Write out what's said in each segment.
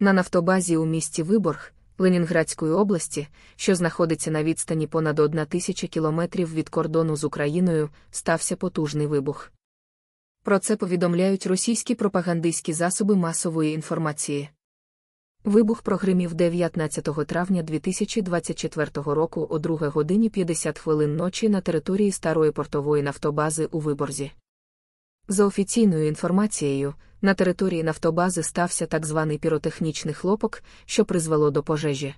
на нафтобазі у місті Виборг, Ленінградської області, що знаходиться на відстані понад тисяча кілометрів від кордону з Україною, стався потужний вибух. Про це повідомляють російські пропагандистські засоби масової інформації. Вибух прогримів 19 травня 2024 року о 2 годині 50 хвилин ночі на території старої портової нафтобази у Виборзі. За офіційною інформацією, на території нафтобази стався так званий піротехнічний хлопок, що призвело до пожежі.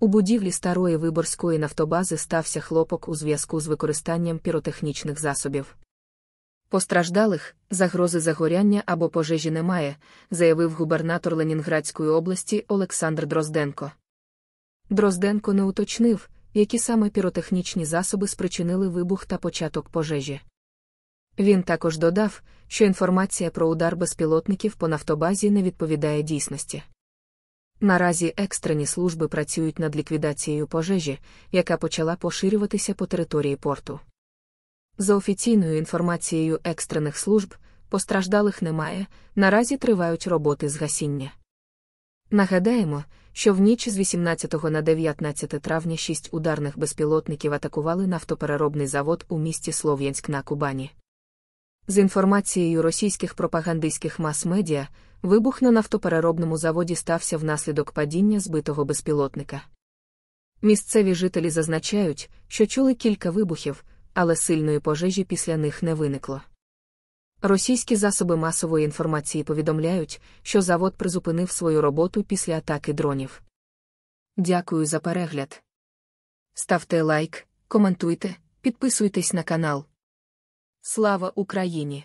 У будівлі старої виборської нафтобази стався хлопок у зв'язку з використанням піротехнічних засобів. Постраждалих загрози загоряння або пожежі немає, заявив губернатор Ленінградської області Олександр Дрозденко. Дрозденко не уточнив, які саме піротехнічні засоби спричинили вибух та початок пожежі. Він також додав, що інформація про удар безпілотників по нафтобазі не відповідає дійсності. Наразі екстрені служби працюють над ліквідацією пожежі, яка почала поширюватися по території порту. За офіційною інформацією екстрених служб, постраждалих немає, наразі тривають роботи з гасіння. Нагадаємо, що в ніч з 18 на 19 травня шість ударних безпілотників атакували нафтопереробний завод у місті Слов'янськ на Кубані. З інформацією російських пропагандистських мас-медіа, вибух на нафтопереробному заводі стався внаслідок падіння збитого безпілотника. Місцеві жителі зазначають, що чули кілька вибухів, але сильної пожежі після них не виникло. Російські засоби масової інформації повідомляють, що завод призупинив свою роботу після атаки дронів. Дякую за перегляд. Ставте лайк, коментуйте, підписуйтесь на канал. Слава Україні!